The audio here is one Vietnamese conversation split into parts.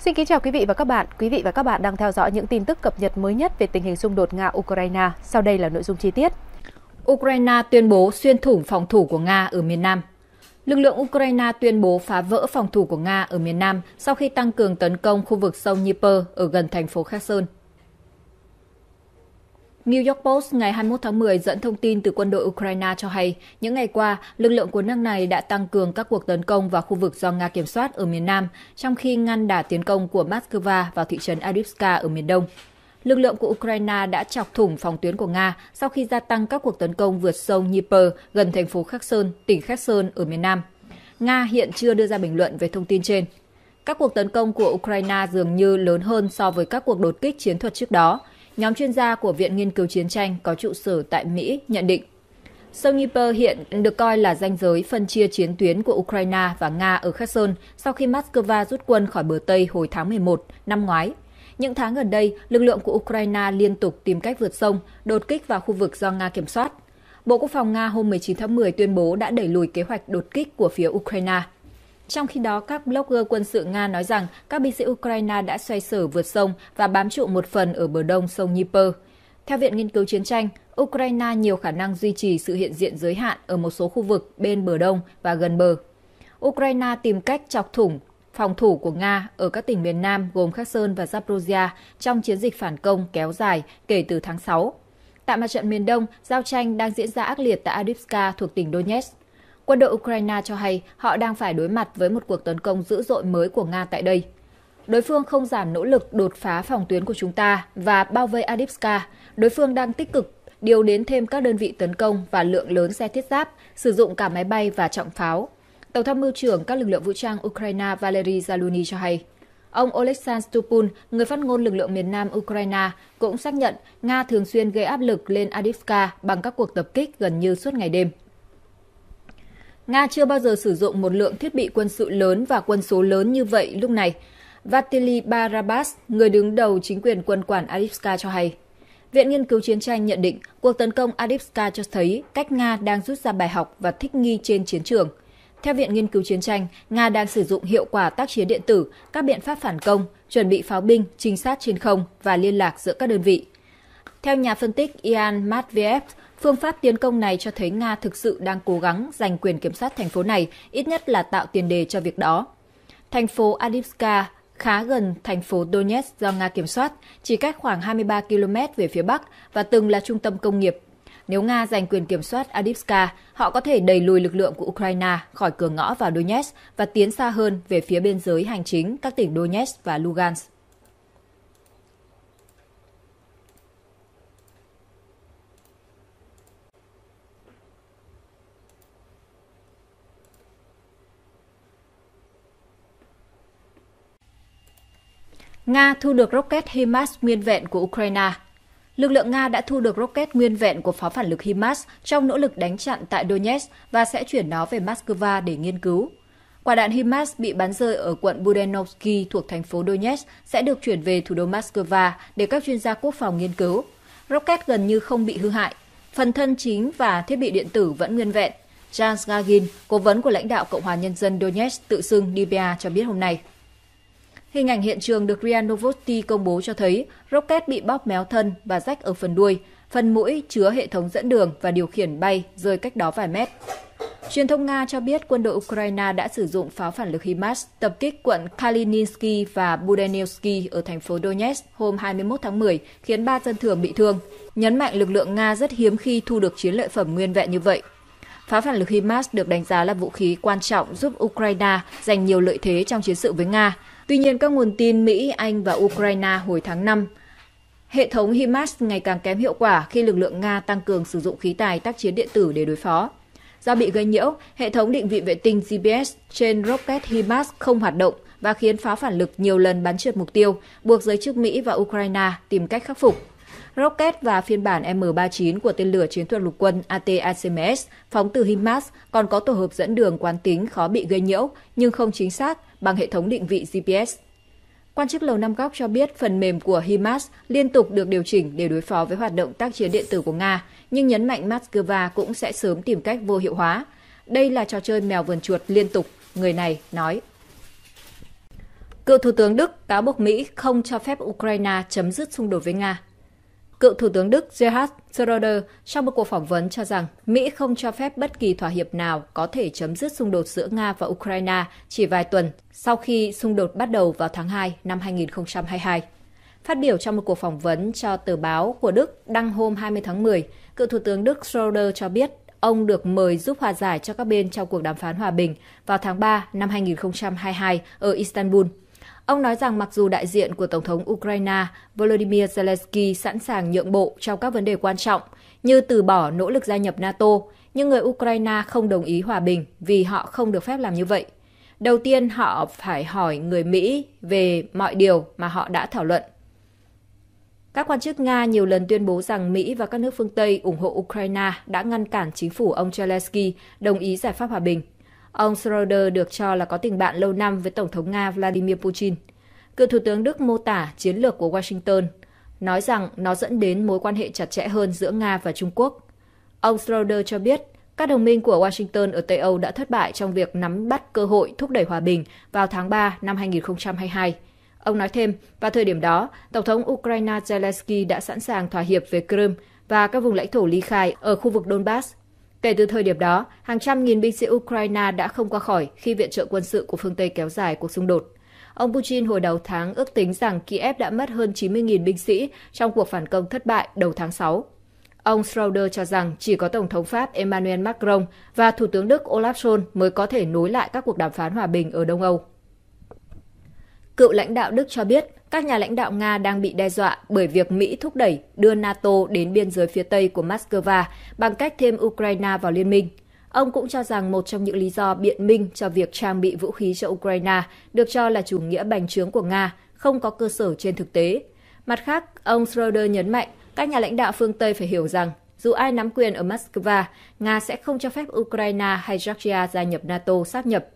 Xin kính chào quý vị và các bạn. Quý vị và các bạn đang theo dõi những tin tức cập nhật mới nhất về tình hình xung đột Nga-Ukraine. Sau đây là nội dung chi tiết. Ukraine tuyên bố xuyên thủng phòng thủ của Nga ở miền Nam. Lực lượng Ukraine tuyên bố phá vỡ phòng thủ của Nga ở miền Nam sau khi tăng cường tấn công khu vực sông Dnieper ở gần thành phố Kherson. New York Post ngày 21 tháng 10 dẫn thông tin từ quân đội Ukraine cho hay, những ngày qua, lực lượng của nước này đã tăng cường các cuộc tấn công vào khu vực do Nga kiểm soát ở miền Nam, trong khi ngăn đả tiến công của Moscow vào thị trấn Adivska ở miền Đông. Lực lượng của Ukraine đã chọc thủng phòng tuyến của Nga sau khi gia tăng các cuộc tấn công vượt sông Dnieper gần thành phố Kherson, tỉnh Kherson ở miền Nam. Nga hiện chưa đưa ra bình luận về thông tin trên. Các cuộc tấn công của Ukraine dường như lớn hơn so với các cuộc đột kích chiến thuật trước đó, nhóm chuyên gia của Viện Nghiên cứu Chiến tranh có trụ sở tại Mỹ nhận định Sông Dnieper hiện được coi là ranh giới phân chia chiến tuyến của Ukraine và Nga ở Kherson sau khi Moscow rút quân khỏi bờ Tây hồi tháng 11 năm ngoái. Những tháng gần đây, lực lượng của Ukraine liên tục tìm cách vượt sông, đột kích vào khu vực do Nga kiểm soát. Bộ Quốc phòng Nga hôm 19 tháng 10 tuyên bố đã đẩy lùi kế hoạch đột kích của phía Ukraine. Trong khi đó, các blogger quân sự Nga nói rằng các binh sĩ Ukraine đã xoay sở vượt sông và bám trụ một phần ở bờ đông sông Dnieper. Theo Viện Nghiên cứu Chiến tranh, Ukraine nhiều khả năng duy trì sự hiện diện giới hạn ở một số khu vực bên bờ đông và gần bờ. Ukraine tìm cách chọc thủng phòng thủ của Nga ở các tỉnh miền Nam gồm Kherson và Zaporozhia trong chiến dịch phản công kéo dài kể từ tháng 6. Tại mặt trận miền Đông, giao tranh đang diễn ra ác liệt tại Adivska thuộc tỉnh Donetsk. Quân đội Ukraine cho hay họ đang phải đối mặt với một cuộc tấn công dữ dội mới của Nga tại đây. Đối phương không giảm nỗ lực đột phá phòng tuyến của chúng ta và bao vây Adipska. Đối phương đang tích cực điều đến thêm các đơn vị tấn công và lượng lớn xe thiết giáp, sử dụng cả máy bay và trọng pháo. Tổng tham mưu trưởng các lực lượng vũ trang Ukraine Valery Zaluni cho hay. Ông Oleksandr Stupun, người phát ngôn lực lượng miền Nam Ukraine, cũng xác nhận Nga thường xuyên gây áp lực lên Adivka bằng các cuộc tập kích gần như suốt ngày đêm. Nga chưa bao giờ sử dụng một lượng thiết bị quân sự lớn và quân số lớn như vậy lúc này. Vatili Barabas, người đứng đầu chính quyền quân quản Adivska cho hay. Viện Nghiên cứu Chiến tranh nhận định cuộc tấn công Adivska cho thấy cách Nga đang rút ra bài học và thích nghi trên chiến trường. Theo Viện Nghiên cứu Chiến tranh, Nga đang sử dụng hiệu quả tác chiến điện tử, các biện pháp phản công, chuẩn bị pháo binh, trinh sát trên không và liên lạc giữa các đơn vị. Theo nhà phân tích Ian Matveev, Phương pháp tiến công này cho thấy Nga thực sự đang cố gắng giành quyền kiểm soát thành phố này, ít nhất là tạo tiền đề cho việc đó. Thành phố Adivska khá gần thành phố Donetsk do Nga kiểm soát, chỉ cách khoảng 23 km về phía bắc và từng là trung tâm công nghiệp. Nếu Nga giành quyền kiểm soát Adivska, họ có thể đẩy lùi lực lượng của Ukraine khỏi cửa ngõ vào Donetsk và tiến xa hơn về phía biên giới hành chính các tỉnh Donetsk và Lugansk. Nga thu được rocket HIMARS nguyên vẹn của Ukraine. Lực lượng Nga đã thu được rocket nguyên vẹn của pháo phản lực HIMARS trong nỗ lực đánh chặn tại Donetsk và sẽ chuyển nó về Moscow để nghiên cứu. Quả đạn HIMARS bị bắn rơi ở quận Budenovsky thuộc thành phố Donetsk sẽ được chuyển về thủ đô Moscow để các chuyên gia quốc phòng nghiên cứu. Rocket gần như không bị hư hại. Phần thân chính và thiết bị điện tử vẫn nguyên vẹn. Jans Gagin, cố vấn của lãnh đạo Cộng hòa Nhân dân Donetsk tự xưng Libya cho biết hôm nay. Hình ảnh hiện trường được RIA Novosti công bố cho thấy rocket bị bóp méo thân và rách ở phần đuôi, phần mũi chứa hệ thống dẫn đường và điều khiển bay rơi cách đó vài mét. Truyền thông Nga cho biết quân đội Ukraine đã sử dụng pháo phản lực HIMARS tập kích quận Kalininsky và Budenevsky ở thành phố Donetsk hôm 21 tháng 10, khiến ba dân thường bị thương. Nhấn mạnh lực lượng Nga rất hiếm khi thu được chiến lợi phẩm nguyên vẹn như vậy. Pháo phản lực HIMARS được đánh giá là vũ khí quan trọng giúp Ukraine giành nhiều lợi thế trong chiến sự với Nga. Tuy nhiên, các nguồn tin Mỹ, Anh và Ukraine hồi tháng 5 Hệ thống HIMARS ngày càng kém hiệu quả khi lực lượng Nga tăng cường sử dụng khí tài tác chiến điện tử để đối phó. Do bị gây nhiễu, hệ thống định vị vệ tinh GPS trên rocket HIMARS không hoạt động và khiến phá phản lực nhiều lần bắn trượt mục tiêu, buộc giới chức Mỹ và Ukraine tìm cách khắc phục. Rocket và phiên bản M39 của tên lửa chiến thuật lục quân ATACMS phóng từ HIMARS còn có tổ hợp dẫn đường quán tính khó bị gây nhiễu nhưng không chính xác bằng hệ thống định vị GPS. Quan chức Lầu Năm Góc cho biết phần mềm của HIMARS liên tục được điều chỉnh để đối phó với hoạt động tác chiến điện tử của Nga, nhưng nhấn mạnh Moscow cũng sẽ sớm tìm cách vô hiệu hóa. Đây là trò chơi mèo vườn chuột liên tục, người này nói. Cựu Thủ tướng Đức cáo buộc Mỹ không cho phép Ukraine chấm dứt xung đột với Nga. Cựu Thủ tướng Đức Gerhard Schröder trong một cuộc phỏng vấn cho rằng Mỹ không cho phép bất kỳ thỏa hiệp nào có thể chấm dứt xung đột giữa Nga và Ukraine chỉ vài tuần sau khi xung đột bắt đầu vào tháng 2 năm 2022. Phát biểu trong một cuộc phỏng vấn cho tờ báo của Đức đăng hôm 20 tháng 10, cựu Thủ tướng Đức Schröder cho biết ông được mời giúp hòa giải cho các bên trong cuộc đàm phán hòa bình vào tháng 3 năm 2022 ở Istanbul – Ông nói rằng mặc dù đại diện của Tổng thống Ukraine Volodymyr Zelensky sẵn sàng nhượng bộ trong các vấn đề quan trọng như từ bỏ nỗ lực gia nhập NATO, nhưng người Ukraine không đồng ý hòa bình vì họ không được phép làm như vậy. Đầu tiên họ phải hỏi người Mỹ về mọi điều mà họ đã thảo luận. Các quan chức Nga nhiều lần tuyên bố rằng Mỹ và các nước phương Tây ủng hộ Ukraine đã ngăn cản chính phủ ông Zelensky đồng ý giải pháp hòa bình. Ông Schroeder được cho là có tình bạn lâu năm với Tổng thống Nga Vladimir Putin. Cựu Thủ tướng Đức mô tả chiến lược của Washington, nói rằng nó dẫn đến mối quan hệ chặt chẽ hơn giữa Nga và Trung Quốc. Ông Schroeder cho biết, các đồng minh của Washington ở Tây Âu đã thất bại trong việc nắm bắt cơ hội thúc đẩy hòa bình vào tháng 3 năm 2022. Ông nói thêm, vào thời điểm đó, Tổng thống Ukraine Zelensky đã sẵn sàng thỏa hiệp về Crimea và các vùng lãnh thổ ly khai ở khu vực Donbass Kể từ thời điểm đó, hàng trăm nghìn binh sĩ Ukraine đã không qua khỏi khi viện trợ quân sự của phương Tây kéo dài cuộc xung đột. Ông Putin hồi đầu tháng ước tính rằng Kiev đã mất hơn 90.000 binh sĩ trong cuộc phản công thất bại đầu tháng 6. Ông Schroeder cho rằng chỉ có Tổng thống Pháp Emmanuel Macron và Thủ tướng Đức Olaf Scholz mới có thể nối lại các cuộc đàm phán hòa bình ở Đông Âu. Cựu lãnh đạo Đức cho biết các nhà lãnh đạo Nga đang bị đe dọa bởi việc Mỹ thúc đẩy đưa NATO đến biên giới phía Tây của Moscow bằng cách thêm Ukraine vào liên minh. Ông cũng cho rằng một trong những lý do biện minh cho việc trang bị vũ khí cho Ukraine được cho là chủ nghĩa bành trướng của Nga, không có cơ sở trên thực tế. Mặt khác, ông Schroeder nhấn mạnh các nhà lãnh đạo phương Tây phải hiểu rằng dù ai nắm quyền ở Moscow, Nga sẽ không cho phép Ukraine hay Georgia gia nhập NATO sáp nhập.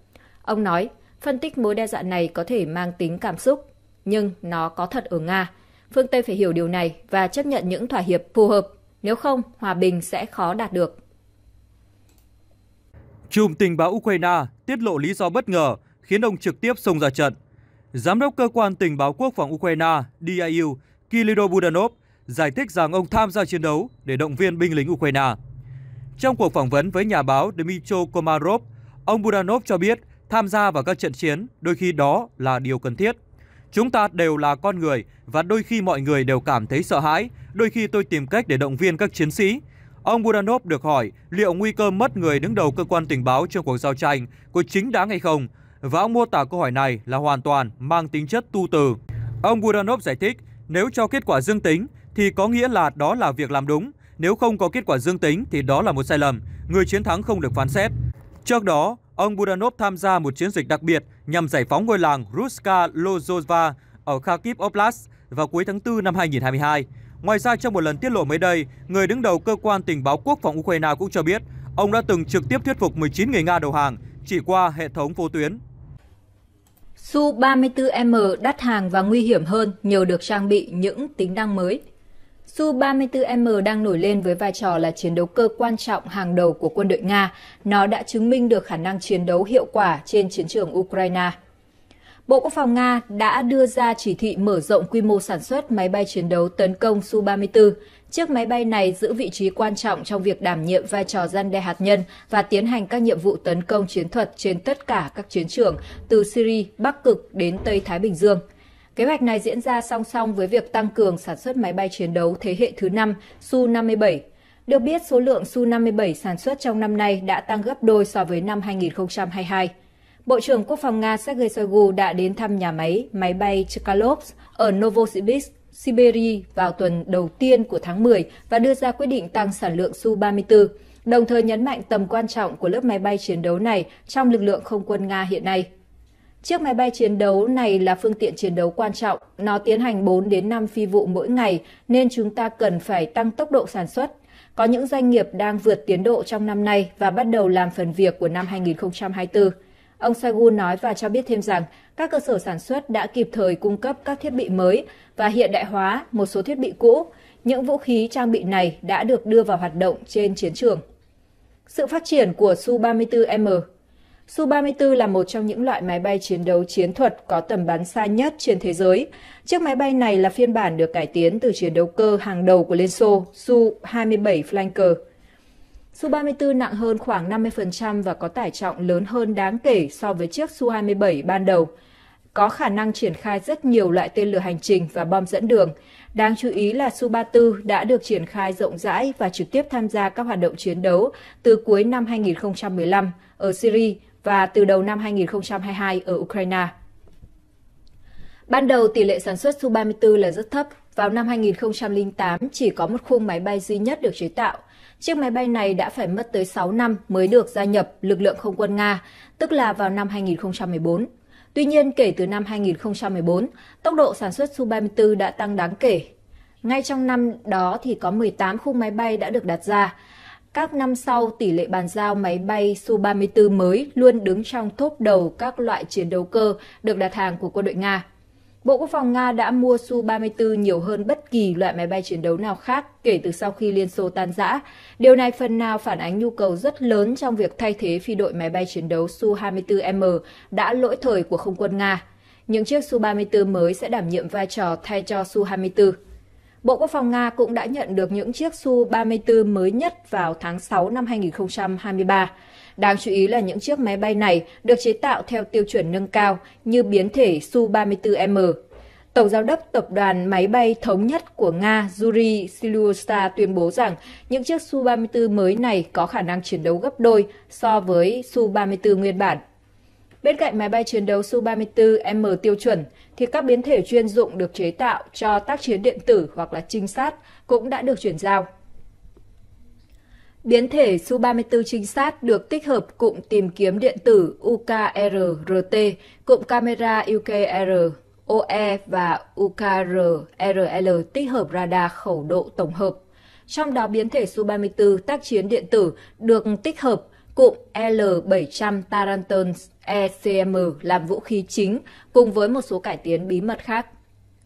Ông nói, Phân tích mối đe dọa này có thể mang tính cảm xúc, nhưng nó có thật ở Nga. Phương Tây phải hiểu điều này và chấp nhận những thỏa hiệp phù hợp, nếu không hòa bình sẽ khó đạt được. Chùm tình báo Ukraine tiết lộ lý do bất ngờ khiến ông trực tiếp xông ra trận. Giám đốc cơ quan tình báo quốc phòng Ukraine DIU Kirill Budanov giải thích rằng ông tham gia chiến đấu để động viên binh lính Ukraine. Trong cuộc phỏng vấn với nhà báo Dmitry Komarov, ông Budanov cho biết tham gia vào các trận chiến, đôi khi đó là điều cần thiết. Chúng ta đều là con người và đôi khi mọi người đều cảm thấy sợ hãi, đôi khi tôi tìm cách để động viên các chiến sĩ. Ông Budanov được hỏi liệu nguy cơ mất người đứng đầu cơ quan tình báo trong cuộc giao tranh có chính đáng hay không, và ông mô tả câu hỏi này là hoàn toàn mang tính chất tu từ. Ông Budanov giải thích, nếu cho kết quả dương tính thì có nghĩa là đó là việc làm đúng, nếu không có kết quả dương tính thì đó là một sai lầm, người chiến thắng không được phán xét. Trước đó, ông Budanov tham gia một chiến dịch đặc biệt nhằm giải phóng ngôi làng Ruska Lozova ở Kharkiv Oblast vào cuối tháng 4 năm 2022. Ngoài ra, trong một lần tiết lộ mới đây, người đứng đầu cơ quan tình báo quốc phòng Ukraine cũng cho biết ông đã từng trực tiếp thuyết phục 19 người Nga đầu hàng chỉ qua hệ thống vô tuyến. Su-34M đắt hàng và nguy hiểm hơn nhờ được trang bị những tính năng mới Su-34M đang nổi lên với vai trò là chiến đấu cơ quan trọng hàng đầu của quân đội Nga. Nó đã chứng minh được khả năng chiến đấu hiệu quả trên chiến trường Ukraine. Bộ Quốc phòng Nga đã đưa ra chỉ thị mở rộng quy mô sản xuất máy bay chiến đấu tấn công Su-34. Chiếc máy bay này giữ vị trí quan trọng trong việc đảm nhiệm vai trò gian đe hạt nhân và tiến hành các nhiệm vụ tấn công chiến thuật trên tất cả các chiến trường từ Syria, Bắc Cực đến Tây Thái Bình Dương – Kế hoạch này diễn ra song song với việc tăng cường sản xuất máy bay chiến đấu thế hệ thứ 5 Su-57. Được biết, số lượng Su-57 sản xuất trong năm nay đã tăng gấp đôi so với năm 2022. Bộ trưởng Quốc phòng Nga Sergei Shoigu đã đến thăm nhà máy máy bay Chkalov ở Novosibirsk, Siberia vào tuần đầu tiên của tháng 10 và đưa ra quyết định tăng sản lượng Su-34, đồng thời nhấn mạnh tầm quan trọng của lớp máy bay chiến đấu này trong lực lượng không quân Nga hiện nay. Chiếc máy bay chiến đấu này là phương tiện chiến đấu quan trọng, nó tiến hành 4 đến 5 phi vụ mỗi ngày nên chúng ta cần phải tăng tốc độ sản xuất. Có những doanh nghiệp đang vượt tiến độ trong năm nay và bắt đầu làm phần việc của năm 2024. Ông Sagu nói và cho biết thêm rằng các cơ sở sản xuất đã kịp thời cung cấp các thiết bị mới và hiện đại hóa một số thiết bị cũ. Những vũ khí trang bị này đã được đưa vào hoạt động trên chiến trường. Sự phát triển của Su-34M Su-34 là một trong những loại máy bay chiến đấu chiến thuật có tầm bắn xa nhất trên thế giới. Chiếc máy bay này là phiên bản được cải tiến từ chiến đấu cơ hàng đầu của Liên Xô, Su-27 Flanker. Su-34 nặng hơn khoảng 50% và có tải trọng lớn hơn đáng kể so với chiếc Su-27 ban đầu. Có khả năng triển khai rất nhiều loại tên lửa hành trình và bom dẫn đường. Đáng chú ý là Su-34 đã được triển khai rộng rãi và trực tiếp tham gia các hoạt động chiến đấu từ cuối năm 2015 ở Syria và từ đầu năm 2022 ở Ukraine. Ban đầu tỷ lệ sản xuất Su-34 là rất thấp. Vào năm 2008 chỉ có một khung máy bay duy nhất được chế tạo. Chiếc máy bay này đã phải mất tới 6 năm mới được gia nhập lực lượng không quân Nga, tức là vào năm 2014. Tuy nhiên, kể từ năm 2014, tốc độ sản xuất Su-34 đã tăng đáng kể. Ngay trong năm đó thì có 18 khung máy bay đã được đặt ra, các năm sau, tỷ lệ bàn giao máy bay Su-34 mới luôn đứng trong top đầu các loại chiến đấu cơ được đặt hàng của quân đội Nga. Bộ Quốc phòng Nga đã mua Su-34 nhiều hơn bất kỳ loại máy bay chiến đấu nào khác kể từ sau khi Liên Xô tan rã. Điều này phần nào phản ánh nhu cầu rất lớn trong việc thay thế phi đội máy bay chiến đấu Su-24M đã lỗi thời của không quân Nga. Những chiếc Su-34 mới sẽ đảm nhiệm vai trò thay cho Su-24. Bộ Quốc phòng Nga cũng đã nhận được những chiếc Su-34 mới nhất vào tháng 6 năm 2023. Đáng chú ý là những chiếc máy bay này được chế tạo theo tiêu chuẩn nâng cao như biến thể Su-34M. Tổng giám đốc tập đoàn máy bay thống nhất của Nga Yuri Siluosta tuyên bố rằng những chiếc Su-34 mới này có khả năng chiến đấu gấp đôi so với Su-34 nguyên bản. Bên cạnh máy bay chiến đấu Su-34M tiêu chuẩn, thì các biến thể chuyên dụng được chế tạo cho tác chiến điện tử hoặc là trinh sát cũng đã được chuyển giao. Biến thể Su-34 trinh sát được tích hợp cụm tìm kiếm điện tử UKRRT, cụm camera UKR, OE và UKRRL tích hợp radar khẩu độ tổng hợp. Trong đó biến thể Su-34 tác chiến điện tử được tích hợp cụm L700 Taranton ECM làm vũ khí chính cùng với một số cải tiến bí mật khác.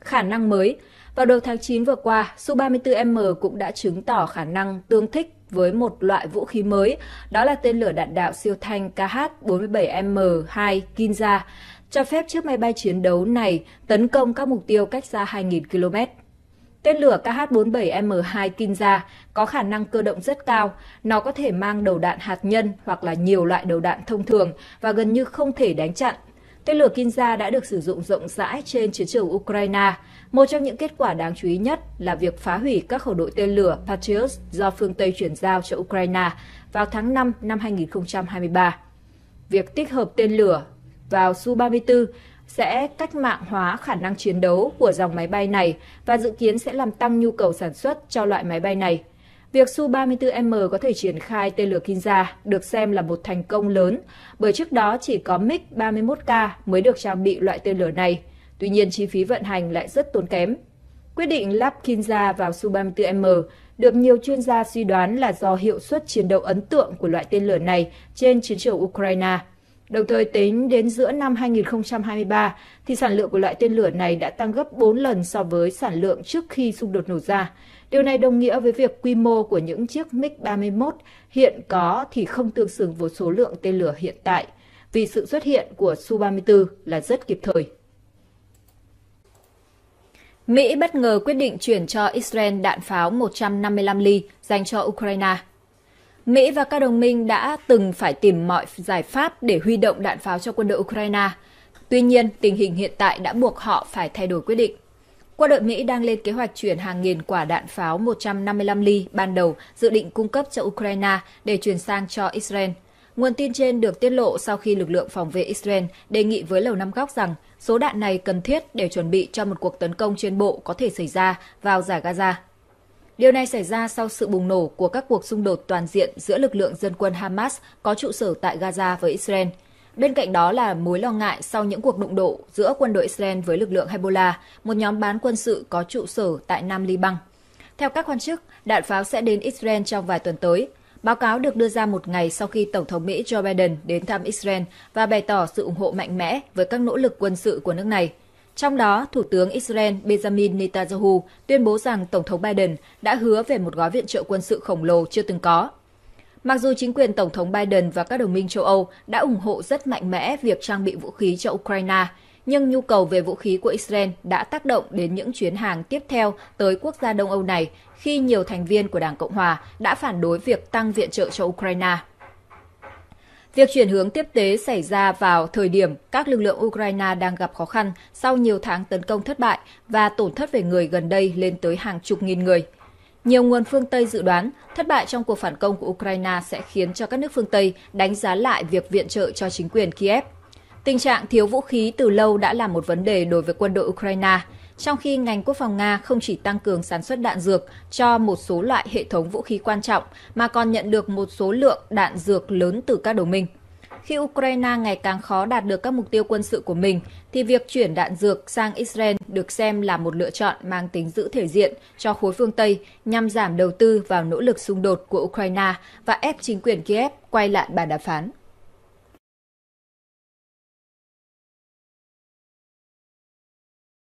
Khả năng mới Vào đầu tháng 9 vừa qua, Su-34M cũng đã chứng tỏ khả năng tương thích với một loại vũ khí mới, đó là tên lửa đạn đạo siêu thanh KH-47M2 Kinza, cho phép chiếc máy bay chiến đấu này tấn công các mục tiêu cách xa 2.000 km. Tên lửa KH-47M2 Kinza có khả năng cơ động rất cao, nó có thể mang đầu đạn hạt nhân hoặc là nhiều loại đầu đạn thông thường và gần như không thể đánh chặn. Tên lửa Kinza đã được sử dụng rộng rãi trên chiến trường Ukraine. Một trong những kết quả đáng chú ý nhất là việc phá hủy các khẩu đội tên lửa Patriot do phương Tây chuyển giao cho Ukraine vào tháng 5 năm 2023. Việc tích hợp tên lửa vào Su-34 sẽ cách mạng hóa khả năng chiến đấu của dòng máy bay này và dự kiến sẽ làm tăng nhu cầu sản xuất cho loại máy bay này. Việc Su-34M có thể triển khai tên lửa Kinza được xem là một thành công lớn, bởi trước đó chỉ có MiG-31K mới được trang bị loại tên lửa này. Tuy nhiên, chi phí vận hành lại rất tốn kém. Quyết định lắp Kinza vào Su-34M được nhiều chuyên gia suy đoán là do hiệu suất chiến đấu ấn tượng của loại tên lửa này trên chiến trường Ukraine – Đồng thời tính đến giữa năm 2023 thì sản lượng của loại tên lửa này đã tăng gấp 4 lần so với sản lượng trước khi xung đột nổ ra. Điều này đồng nghĩa với việc quy mô của những chiếc MiG-31 hiện có thì không tương xứng với số lượng tên lửa hiện tại, vì sự xuất hiện của Su-34 là rất kịp thời. Mỹ bất ngờ quyết định chuyển cho Israel đạn pháo 155 ly dành cho Ukraine. Mỹ và các đồng minh đã từng phải tìm mọi giải pháp để huy động đạn pháo cho quân đội Ukraine. Tuy nhiên, tình hình hiện tại đã buộc họ phải thay đổi quyết định. Quân đội Mỹ đang lên kế hoạch chuyển hàng nghìn quả đạn pháo 155 ly ban đầu dự định cung cấp cho Ukraine để chuyển sang cho Israel. Nguồn tin trên được tiết lộ sau khi lực lượng phòng vệ Israel đề nghị với Lầu Năm Góc rằng số đạn này cần thiết để chuẩn bị cho một cuộc tấn công trên bộ có thể xảy ra vào giải Gaza Điều này xảy ra sau sự bùng nổ của các cuộc xung đột toàn diện giữa lực lượng dân quân Hamas có trụ sở tại Gaza với Israel. Bên cạnh đó là mối lo ngại sau những cuộc đụng độ giữa quân đội Israel với lực lượng Hezbollah, một nhóm bán quân sự có trụ sở tại Nam Liban. Theo các quan chức, đạn pháo sẽ đến Israel trong vài tuần tới. Báo cáo được đưa ra một ngày sau khi Tổng thống Mỹ Joe Biden đến thăm Israel và bày tỏ sự ủng hộ mạnh mẽ với các nỗ lực quân sự của nước này – trong đó, Thủ tướng Israel Benjamin Netanyahu tuyên bố rằng Tổng thống Biden đã hứa về một gói viện trợ quân sự khổng lồ chưa từng có. Mặc dù chính quyền Tổng thống Biden và các đồng minh châu Âu đã ủng hộ rất mạnh mẽ việc trang bị vũ khí cho Ukraine, nhưng nhu cầu về vũ khí của Israel đã tác động đến những chuyến hàng tiếp theo tới quốc gia Đông Âu này khi nhiều thành viên của Đảng Cộng Hòa đã phản đối việc tăng viện trợ cho Ukraine. Việc chuyển hướng tiếp tế xảy ra vào thời điểm các lực lượng Ukraine đang gặp khó khăn sau nhiều tháng tấn công thất bại và tổn thất về người gần đây lên tới hàng chục nghìn người. Nhiều nguồn phương Tây dự đoán thất bại trong cuộc phản công của Ukraine sẽ khiến cho các nước phương Tây đánh giá lại việc viện trợ cho chính quyền Kiev. Tình trạng thiếu vũ khí từ lâu đã là một vấn đề đối với quân đội Ukraine trong khi ngành quốc phòng Nga không chỉ tăng cường sản xuất đạn dược cho một số loại hệ thống vũ khí quan trọng mà còn nhận được một số lượng đạn dược lớn từ các đồng minh. Khi Ukraine ngày càng khó đạt được các mục tiêu quân sự của mình, thì việc chuyển đạn dược sang Israel được xem là một lựa chọn mang tính giữ thể diện cho khối phương Tây nhằm giảm đầu tư vào nỗ lực xung đột của Ukraine và ép chính quyền Kiev quay lại bàn đàm phán.